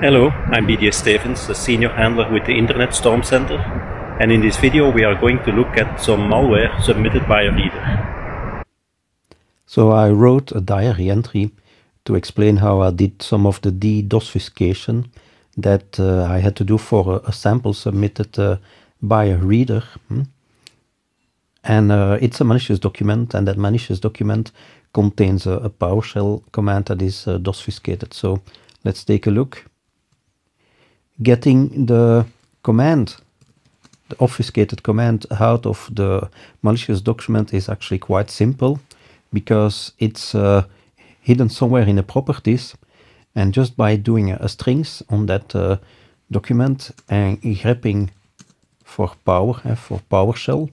Hello, I'm BDS Stevens, a senior handler with the Internet Storm Center, and in this video we are going to look at some malware submitted by a reader. So I wrote a diary entry to explain how I did some of the de de-dosification that uh, I had to do for a, a sample submitted uh, by a reader. Hmm? And uh, it's a malicious document, and that malicious document contains a, a PowerShell command that is uh, dosfiscated. So let's take a look getting the command, the obfuscated command out of the malicious document is actually quite simple because it's uh, hidden somewhere in the properties. And just by doing a, a strings on that uh, document and grabbing for power, uh, for PowerShell,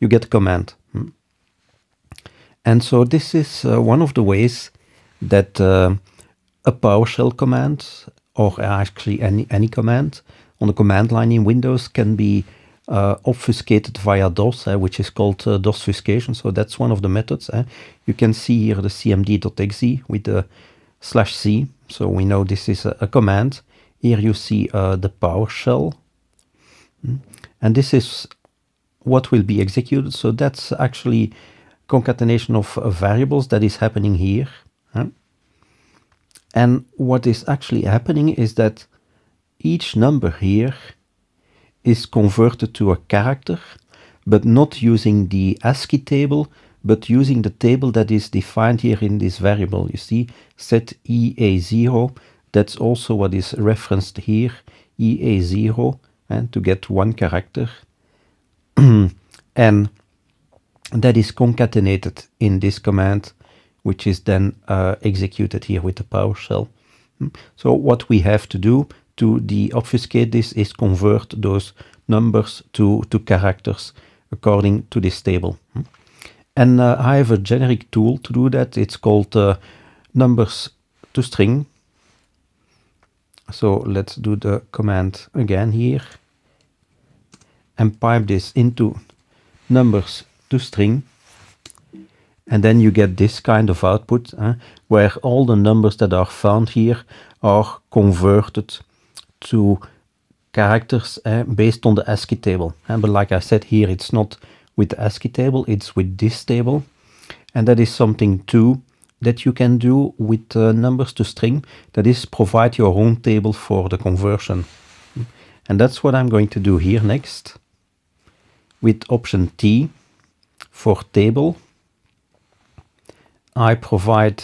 you get a command. Hmm. And so this is uh, one of the ways that uh, a PowerShell command or actually any, any command on the command line in Windows can be uh, obfuscated via DOS, eh, which is called uh, DOSfuscation. So that's one of the methods. Eh. You can see here the cmd.exe with the slash c. So we know this is a, a command. Here you see uh, the PowerShell. Hmm. And this is what will be executed. So that's actually concatenation of uh, variables that is happening here. And what is actually happening is that each number here is converted to a character, but not using the ASCII table, but using the table that is defined here in this variable. You see, set EA0, that's also what is referenced here, EA0, and to get one character. and that is concatenated in this command which is then uh, executed here with the PowerShell. Hmm? So what we have to do to deobfuscate this is convert those numbers to, to characters according to this table. Hmm? And uh, I have a generic tool to do that. It's called uh, numbers to string. So let's do the command again here and pipe this into numbers to string and then you get this kind of output eh, where all the numbers that are found here are converted to characters eh, based on the ASCII table. Eh, but like I said here, it's not with the ASCII table, it's with this table. And that is something too that you can do with uh, numbers to string. That is provide your own table for the conversion. And that's what I'm going to do here next with option T for table. I provide,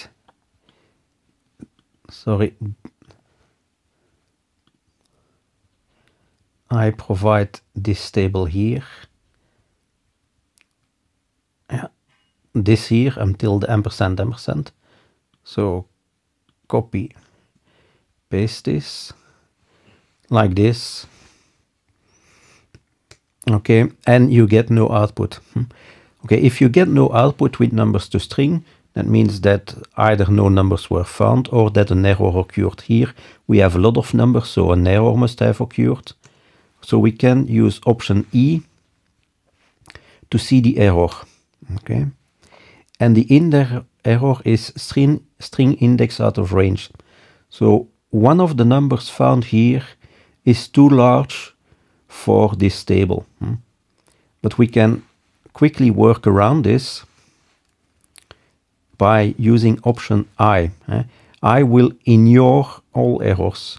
sorry, I provide this table here. Yeah, this here until the ampersand ampersand. So copy, paste this like this. Okay, and you get no output. Hmm. Okay, if you get no output with numbers to string, that means that either no numbers were found or that an error occurred here. We have a lot of numbers, so an error must have occurred. So we can use option E to see the error. Okay, And the in error is string, string index out of range. So one of the numbers found here is too large for this table. Hmm? But we can quickly work around this by using option I. Eh? I will ignore all errors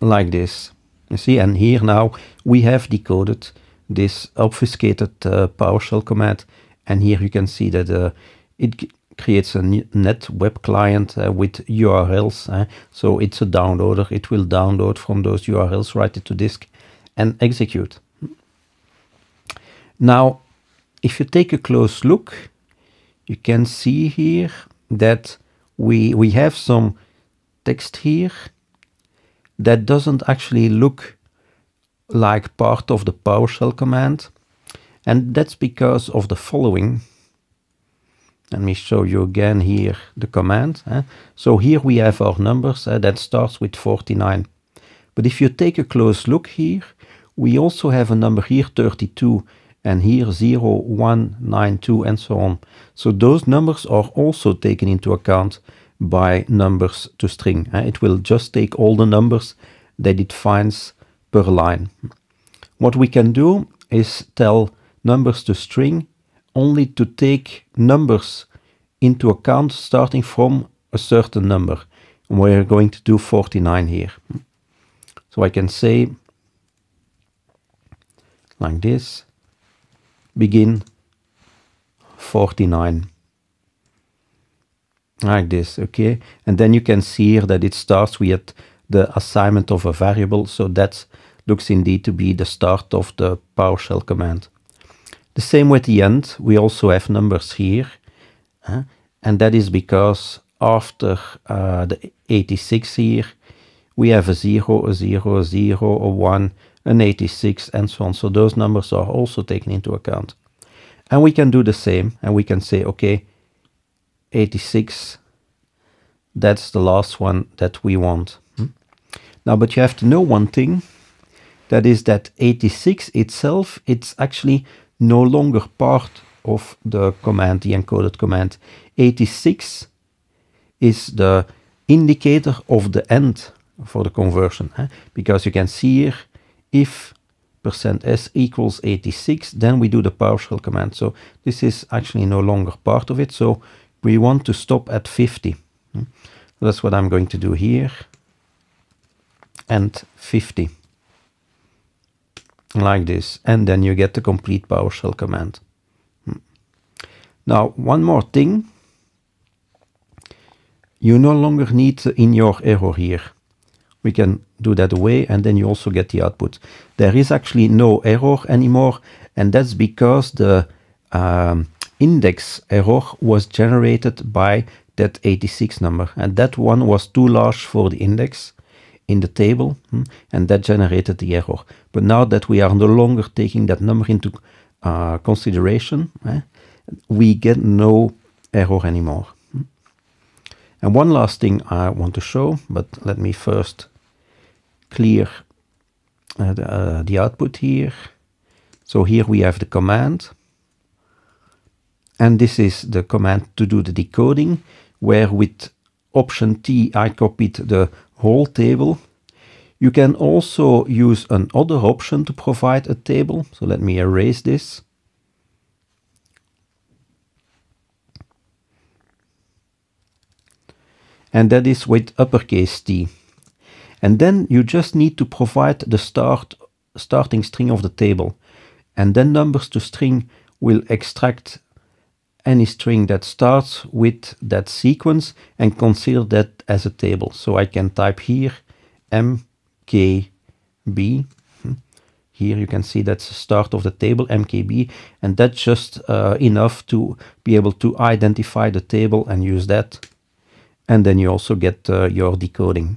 like this. You see, and here now we have decoded this obfuscated uh, PowerShell command. And here you can see that uh, it creates a net web client uh, with URLs. Eh? So it's a downloader. It will download from those URLs, write it to disk and execute. Now, if you take a close look, you can see here that we, we have some text here that doesn't actually look like part of the PowerShell command. And that's because of the following. Let me show you again here the command. Eh? So here we have our numbers eh, that starts with 49. But if you take a close look here, we also have a number here 32 and here 0, 1, 9, 2 and so on. So those numbers are also taken into account by numbers to string. Eh? It will just take all the numbers that it finds per line. What we can do is tell numbers to string only to take numbers into account starting from a certain number. We're going to do 49 here. So I can say like this begin 49 like this okay and then you can see here that it starts with the assignment of a variable so that looks indeed to be the start of the PowerShell command the same with the end we also have numbers here huh? and that is because after uh, the 86 here we have a 0 a 0 a 0 a 1 an 86 and so on. So those numbers are also taken into account. And we can do the same and we can say, okay, 86, that's the last one that we want. Hmm? Now, but you have to know one thing, that is that 86 itself, it's actually no longer part of the command, the encoded command. 86 is the indicator of the end for the conversion. Eh? Because you can see here if percent %s equals 86, then we do the PowerShell command. So this is actually no longer part of it. So we want to stop at 50. Hmm? that's what I'm going to do here. And 50. Like this. And then you get the complete PowerShell command. Hmm. Now, one more thing. You no longer need in your error here we can do that away and then you also get the output. There is actually no error anymore and that's because the um, index error was generated by that 86 number and that one was too large for the index in the table hmm, and that generated the error. But now that we are no longer taking that number into uh, consideration, eh, we get no error anymore. And one last thing I want to show, but let me first clear uh, the, uh, the output here. So here we have the command. And this is the command to do the decoding, where with option T I copied the whole table. You can also use another option to provide a table. So let me erase this. and that is with uppercase t. And then you just need to provide the start starting string of the table. And then numbers to string will extract any string that starts with that sequence and consider that as a table. So I can type here mkb. Hmm. Here you can see that's the start of the table mkb and that's just uh, enough to be able to identify the table and use that and then you also get uh, your decoding.